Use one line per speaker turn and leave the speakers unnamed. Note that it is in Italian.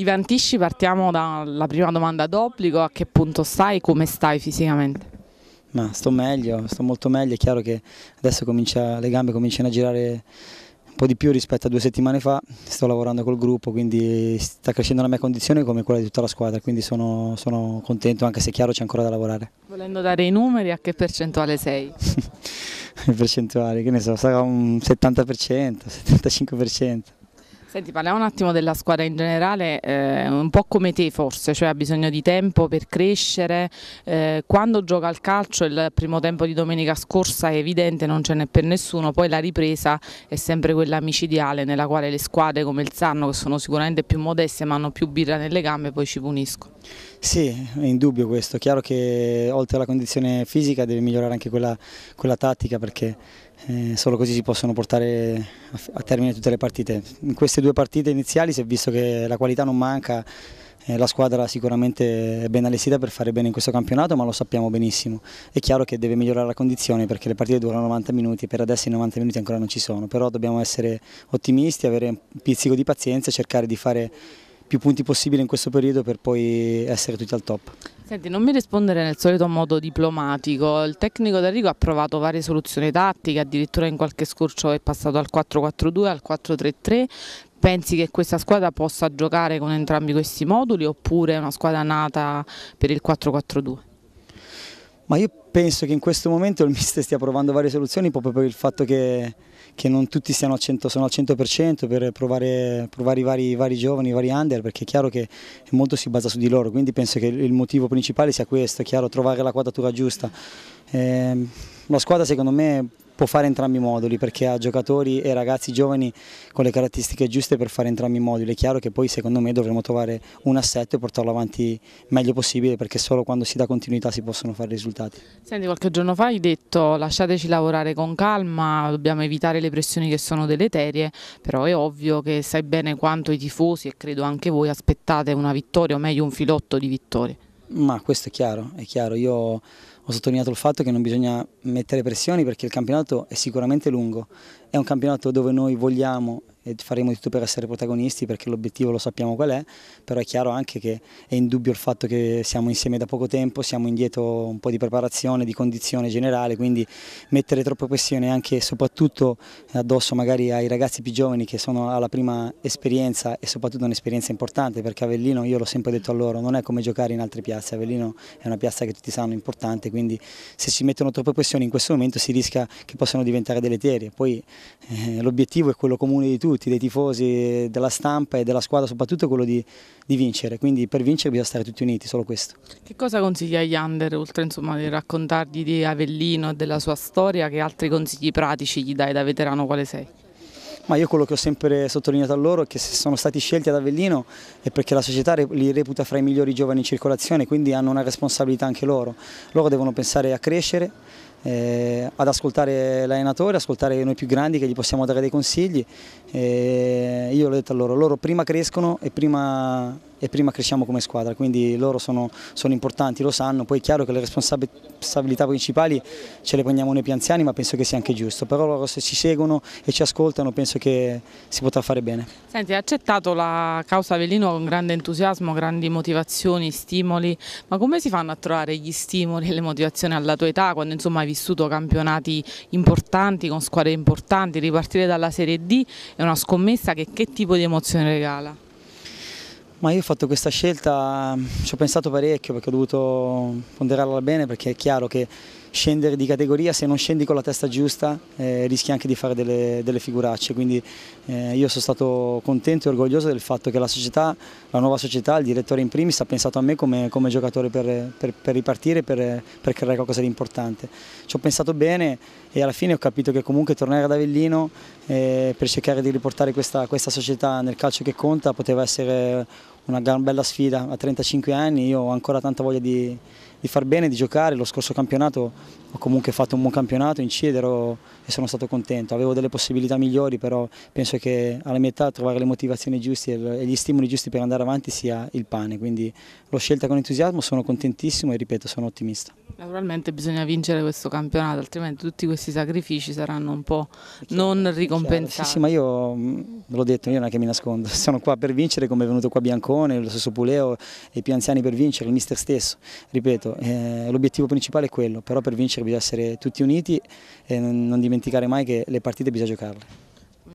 Ivan Antisci, partiamo dalla prima domanda d'obbligo, a che punto stai, e come stai
fisicamente? Ma sto meglio, sto molto meglio, è chiaro che adesso comincia, le gambe cominciano a girare un po' di più rispetto a due settimane fa, sto lavorando col gruppo, quindi sta crescendo la mia condizione come quella di tutta la squadra, quindi sono, sono contento anche se è chiaro c'è ancora da lavorare.
Volendo dare i numeri, a che percentuale sei?
percentuali, che ne so, sarà un 70%, 75%.
Senti, parliamo un attimo della squadra in generale, eh, un po' come te forse, cioè ha bisogno di tempo per crescere. Eh, quando gioca al calcio il primo tempo di domenica scorsa è evidente, non ce n'è per nessuno, poi la ripresa è sempre quella micidiale nella quale le squadre come il Sanno, che sono sicuramente più modeste ma hanno più birra nelle gambe, poi ci puniscono.
Sì, è indubbio questo, chiaro che oltre alla condizione fisica deve migliorare anche quella, quella tattica perché eh, solo così si possono portare a, termine tutte le partite. In queste due partite iniziali si è visto che la qualità non manca, eh, la squadra sicuramente è ben allestita per fare bene in questo campionato, ma lo sappiamo benissimo. È chiaro che deve migliorare la condizione perché le partite durano 90 minuti e per adesso i 90 minuti ancora non ci sono, però dobbiamo essere ottimisti, avere un pizzico di pazienza e cercare di fare più punti possibile in questo periodo per poi essere tutti al top.
Senti, non mi rispondere nel solito modo diplomatico, il tecnico D'Arrigo ha provato varie soluzioni tattiche, addirittura in qualche scorcio è passato al 4-4-2, al 4-3-3, pensi che questa squadra possa giocare con entrambi questi moduli oppure è una squadra nata per il 4-4-2?
Ma io penso che in questo momento il mister stia provando varie soluzioni proprio per il fatto che che non tutti siano al 100, sono al 100% per provare, provare i, vari, vari, giovani, i vari under, perché è chiaro che molto si basa su di loro, quindi penso che il motivo principale sia questo, chiaro, trovare la quadratura giusta. Eh, la squadra secondo me può fare entrambi i moduli perché ha giocatori e ragazzi giovani con le caratteristiche giuste per fare entrambi i moduli. È chiaro che poi secondo me dovremo trovare un assetto e portarlo avanti meglio possibile perché solo quando si dà continuità si possono fare risultati.
Senti, qualche giorno fa hai detto lasciateci lavorare con calma, dobbiamo evitare le pressioni che sono deleterie, però è ovvio che sai bene quanto i tifosi e credo anche voi
aspettate una vittoria o meglio un filotto di vittorie. Ma questo è chiaro, è chiaro. Io ho sottolineato il fatto che non bisogna mettere pressioni perché il campionato è sicuramente lungo, è un campionato dove noi vogliamo e faremo di tutto per essere protagonisti perché l'obiettivo lo sappiamo qual è, però è chiaro anche che è indubbio il fatto che siamo insieme da poco tempo, siamo indietro un po' di preparazione, di condizione generale, quindi mettere troppa pressione anche e soprattutto addosso magari ai ragazzi più giovani che sono alla prima esperienza e soprattutto un'esperienza importante perché Avellino, io l'ho sempre detto a loro, non è come giocare in altre piazze, Avellino è una piazza che tutti sanno importante, quindi se si mettono troppe pressioni in questo momento si rischia che possano diventare deleterie, poi eh, l'obiettivo è quello comune di tutti tutti, dei tifosi, della stampa e della squadra soprattutto quello di, di, vincere, quindi per vincere bisogna stare tutti uniti, solo questo.
Che cosa consiglia agli under, oltre insomma di raccontargli di Avellino e della sua storia, che altri consigli pratici gli dai da veterano
quale sei? ma io quello che ho sempre sottolineato a loro è che se sono stati scelti ad Avellino è perché la società li reputa fra i migliori giovani in circolazione, quindi hanno una responsabilità anche loro. Loro devono pensare a crescere, eh, ad ascoltare l'allenatore, ascoltare noi più grandi che gli possiamo dare dei consigli. Eh, io l'ho detto a loro, loro prima crescono e prima e prima cresciamo come squadra, quindi loro sono, sono importanti, lo sanno, poi è chiaro che le responsabilità principali ce le prendiamo noi più anziani ma penso che sia anche giusto, però loro se ci seguono e ci ascoltano penso che si potrà fare bene.
Senti, hai accettato la causa Avellino con grande entusiasmo, grandi motivazioni, stimoli, ma come si fanno a trovare gli stimoli e le motivazioni alla tua età quando insomma hai vissuto campionati importanti, con squadre importanti, ripartire dalla Serie D è una scommessa che che tipo di emozione regala?
Ma io ho fatto questa scelta, ci ho pensato parecchio perché ho dovuto ponderarla bene perché è chiaro che scendere di categoria se non scendi con la testa giusta eh, rischi anche di fare delle, delle figuracce, quindi eh, io sono stato contento e orgoglioso del fatto che la società, la nuova società, il direttore in primis ha pensato a me come, come giocatore per, per, per ripartire, per, per, creare qualcosa di importante. Ci ho pensato bene e alla fine ho capito che comunque tornare ad Avellino eh, per cercare di riportare questa, questa società nel calcio che conta poteva essere una bella sfida a 35 anni, io ho ancora tanta voglia di, di far bene, di giocare, lo scorso campionato ho comunque fatto un buon campionato in e sono stato contento. Avevo delle possibilità migliori, però penso che alla mia età trovare le motivazioni giuste e gli stimoli giusti per andare avanti sia il pane, quindi l'ho scelta con entusiasmo, sono contentissimo e ripeto, sono ottimista.
Naturalmente bisogna vincere questo campionato, altrimenti tutti questi sacrifici saranno un po' eh, certo, non certo. ricompensati. Sì, sì, ma
io mm, l'ho detto, io non è che mi nascondo, sono qua per vincere come è venuto qua Biancone, lo stesso Puleo e i più anziani per vincere, il mister stesso. Ripeto, eh, l'obiettivo principale è quello, però per vincere bisogna essere tutti uniti e non dimenticare dimenticare mai che le partite bisogna giocarle.